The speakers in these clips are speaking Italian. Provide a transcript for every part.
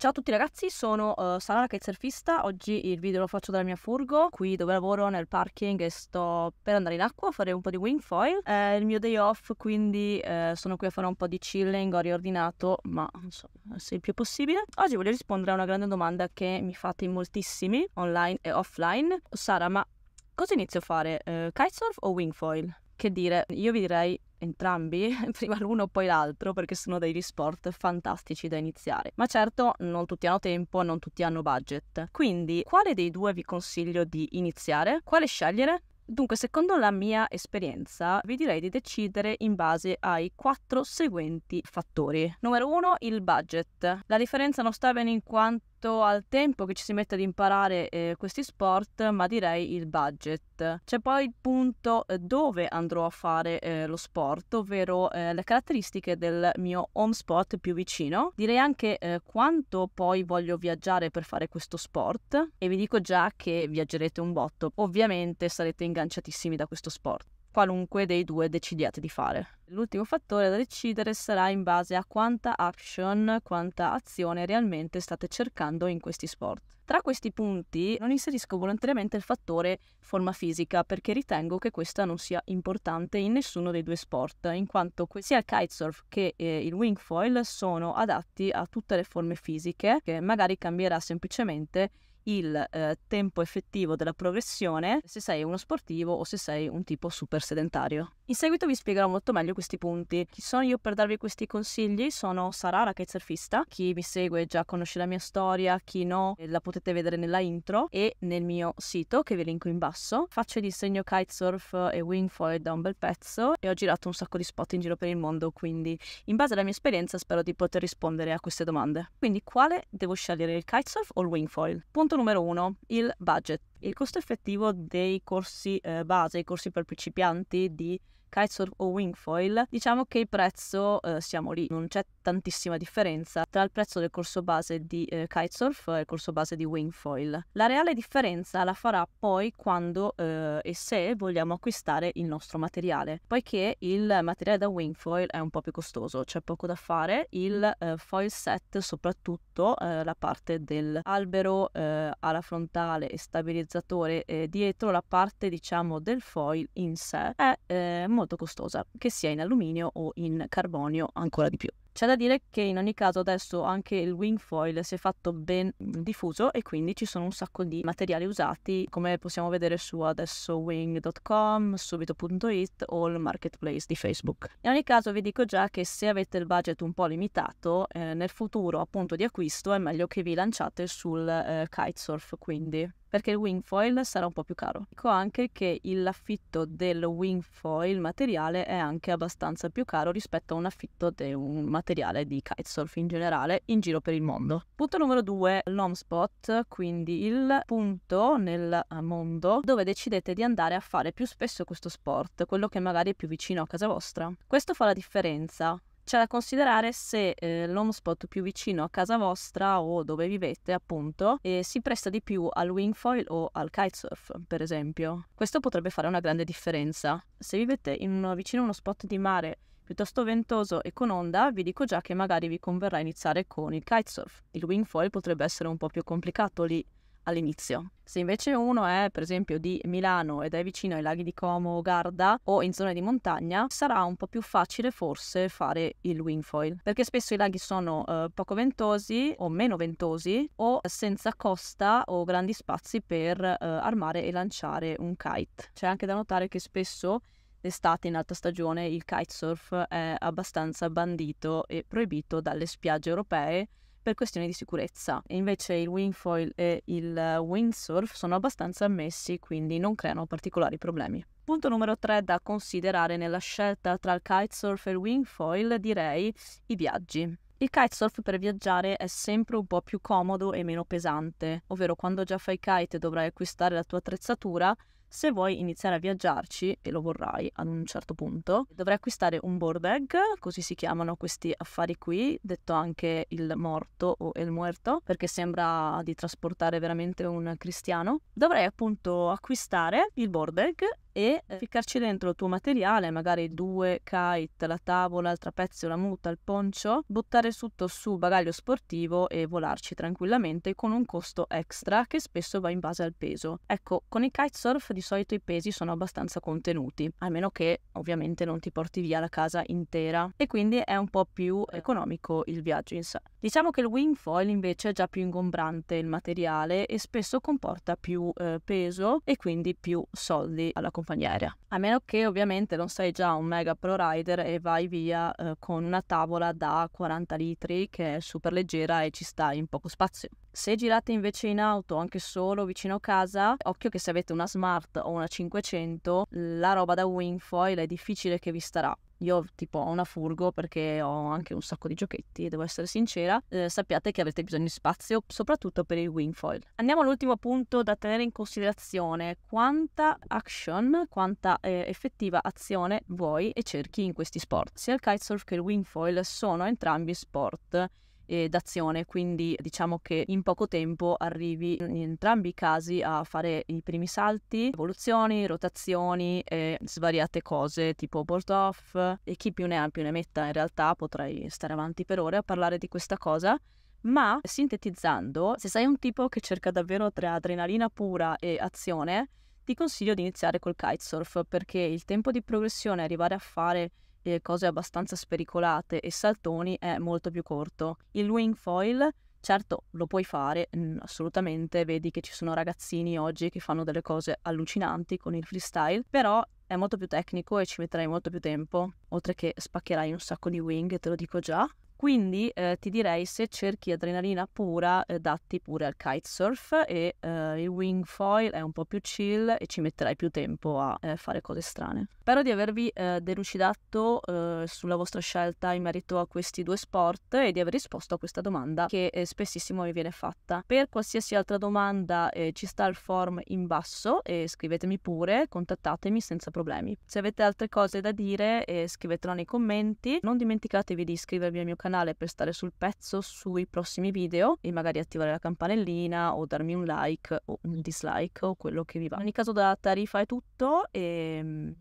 Ciao a tutti ragazzi, sono uh, Sara la kitesurfista, oggi il video lo faccio dalla mia furgo, qui dove lavoro nel parking e sto per andare in acqua a fare un po' di wing foil. È il mio day off, quindi eh, sono qui a fare un po' di chilling, ho riordinato, ma insomma, se il più possibile. Oggi voglio rispondere a una grande domanda che mi fate in moltissimi, online e offline. Sara, ma cosa inizio a fare? Uh, kitesurf o wing foil? Che dire, io vi direi entrambi, prima l'uno poi l'altro, perché sono degli sport fantastici da iniziare. Ma certo non tutti hanno tempo, non tutti hanno budget. Quindi quale dei due vi consiglio di iniziare? Quale scegliere? Dunque, secondo la mia esperienza, vi direi di decidere in base ai quattro seguenti fattori. Numero uno, il budget. La differenza non sta bene in quanto rispetto al tempo che ci si mette ad imparare eh, questi sport, ma direi il budget. C'è poi il punto eh, dove andrò a fare eh, lo sport, ovvero eh, le caratteristiche del mio home spot più vicino. Direi anche eh, quanto poi voglio viaggiare per fare questo sport e vi dico già che viaggerete un botto. Ovviamente sarete inganciatissimi da questo sport qualunque dei due decidiate di fare. L'ultimo fattore da decidere sarà in base a quanta action, quanta azione realmente state cercando in questi sport. Tra questi punti non inserisco volontariamente il fattore forma fisica perché ritengo che questa non sia importante in nessuno dei due sport, in quanto sia il kitesurf che eh, il wing foil sono adatti a tutte le forme fisiche, che magari cambierà semplicemente il eh, tempo effettivo della progressione se sei uno sportivo o se sei un tipo super sedentario. In seguito vi spiegherò molto meglio questi punti. Chi sono io per darvi questi consigli? Sono Sara, la kitesurfista. Chi mi segue già conosce la mia storia, chi no eh, la potete vedere nella intro e nel mio sito che vi linko in basso. Faccio il disegno kitesurf e wingfoil da un bel pezzo e ho girato un sacco di spot in giro per il mondo, quindi in base alla mia esperienza spero di poter rispondere a queste domande. Quindi quale devo scegliere, il kitesurf o il wingfoil? Punto numero uno, il budget. Il costo effettivo dei corsi eh, base, i corsi per principianti di kitesurf o wingfoil, diciamo che il prezzo eh, siamo lì, non c'è tantissima differenza tra il prezzo del corso base di eh, kitesurf e il corso base di wingfoil. La reale differenza la farà poi quando eh, e se vogliamo acquistare il nostro materiale, poiché il materiale da wingfoil è un po' più costoso, c'è poco da fare, il eh, foil set soprattutto eh, la parte dell'albero, eh, alla frontale e stabilizzatore dietro, la parte diciamo del foil in sé è molto molto costosa, che sia in alluminio o in carbonio ancora di più. C'è da dire che in ogni caso adesso anche il wing foil si è fatto ben diffuso e quindi ci sono un sacco di materiali usati come possiamo vedere su adesso wing.com, subito.it o il marketplace di Facebook. In ogni caso vi dico già che se avete il budget un po' limitato eh, nel futuro appunto di acquisto è meglio che vi lanciate sul eh, kitesurf quindi perché il wing foil sarà un po' più caro. Dico anche che l'affitto del wing foil materiale è anche abbastanza più caro rispetto a un affitto di un materiale materiale di kitesurf in generale in giro per il mondo. Punto numero due, l'home spot, quindi il punto nel eh, mondo dove decidete di andare a fare più spesso questo sport, quello che magari è più vicino a casa vostra. Questo fa la differenza c'è da considerare se eh, l'home spot più vicino a casa vostra o dove vivete, appunto, eh, si presta di più al wingfoil o al kitesurf, per esempio. Questo potrebbe fare una grande differenza. Se vivete in, vicino a uno spot di mare piuttosto ventoso e con onda, vi dico già che magari vi converrà iniziare con il kitesurf. Il wing foil potrebbe essere un po' più complicato lì all'inizio. Se invece uno è per esempio di Milano ed è vicino ai laghi di Como o Garda o in zone di montagna, sarà un po' più facile forse fare il wing foil, perché spesso i laghi sono eh, poco ventosi o meno ventosi o senza costa o grandi spazi per eh, armare e lanciare un kite. C'è anche da notare che spesso d'estate in alta stagione il kitesurf è abbastanza bandito e proibito dalle spiagge europee per questioni di sicurezza. E invece il wingfoil e il eh, windsurf sono abbastanza ammessi, quindi non creano particolari problemi. Punto numero 3 da considerare nella scelta tra il kitesurf e il wingfoil direi i viaggi. Il kitesurf per viaggiare è sempre un po' più comodo e meno pesante, ovvero quando già fai kite dovrai acquistare la tua attrezzatura, se vuoi iniziare a viaggiarci, e lo vorrai ad un certo punto, dovrai acquistare un board bag, così si chiamano questi affari qui, detto anche il morto o il muerto, perché sembra di trasportare veramente un cristiano. Dovrai appunto acquistare il board bag e eh, ficcarci dentro il tuo materiale, magari due kite, la tavola, il trapezio, la muta, il poncio, buttare tutto su bagaglio sportivo e volarci tranquillamente con un costo extra che spesso va in base al peso. Ecco, con i kitesurf di solito i pesi sono abbastanza contenuti, a meno che ovviamente non ti porti via la casa intera e quindi è un po' più economico il viaggio in sé. Diciamo che il wing foil invece è già più ingombrante il materiale e spesso comporta più eh, peso e quindi più soldi alla compagnia compagnia A meno che ovviamente non sei già un mega pro rider e vai via eh, con una tavola da 40 litri che è super leggera e ci sta in poco spazio. Se girate invece in auto, anche solo vicino a casa, occhio che se avete una Smart o una 500, la roba da wingfoil è difficile che vi starà io tipo ho una furgo perché ho anche un sacco di giochetti, e devo essere sincera, eh, sappiate che avrete bisogno di spazio soprattutto per il wingfoil. Andiamo all'ultimo punto da tenere in considerazione, quanta action, quanta eh, effettiva azione vuoi e cerchi in questi sport. Sia il kitesurf che il wingfoil sono entrambi sport eh, d'azione, quindi diciamo che in poco tempo arrivi in entrambi i casi a fare i primi salti, evoluzioni, rotazioni e svariate cose tipo board off e chi più ne ha più ne metta in realtà potrei stare avanti per ore a parlare di questa cosa. Ma sintetizzando, se sei un tipo che cerca davvero tra adrenalina pura e azione, ti consiglio di iniziare col kitesurf perché il tempo di progressione, arrivare a fare eh, cose abbastanza spericolate e saltoni è molto più corto. Il wing foil, certo lo puoi fare, mm, assolutamente, vedi che ci sono ragazzini oggi che fanno delle cose allucinanti con il freestyle, però è molto più tecnico e ci metterai molto più tempo, oltre che spaccherai un sacco di wing, te lo dico già. Quindi eh, ti direi se cerchi adrenalina pura, eh, datti pure al kitesurf e eh, il wing foil è un po' più chill e ci metterai più tempo a eh, fare cose strane. Spero di avervi eh, delucidato eh, sulla vostra scelta in merito a questi due sport e di aver risposto a questa domanda che spessissimo mi viene fatta. Per qualsiasi altra domanda ci sta il form in basso e scrivetemi pure, contattatemi senza problemi. Se avete altre cose da dire scrivetelo nei commenti. Non dimenticatevi di iscrivervi al mio canale canale per stare sul pezzo sui prossimi video e magari attivare la campanellina o darmi un like o un dislike o quello che vi va. In ogni caso da Tarifa è tutto e, ehm,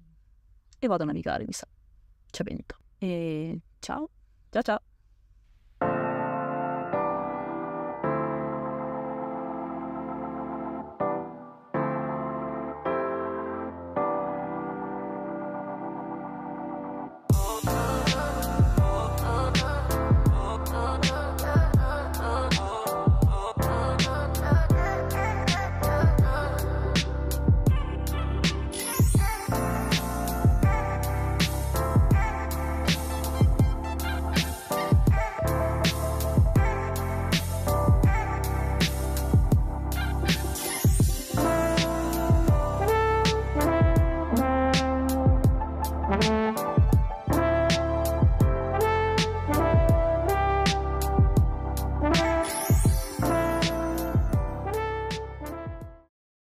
e vado a navigare, mi sa. C'è vento. E ciao, ciao ciao.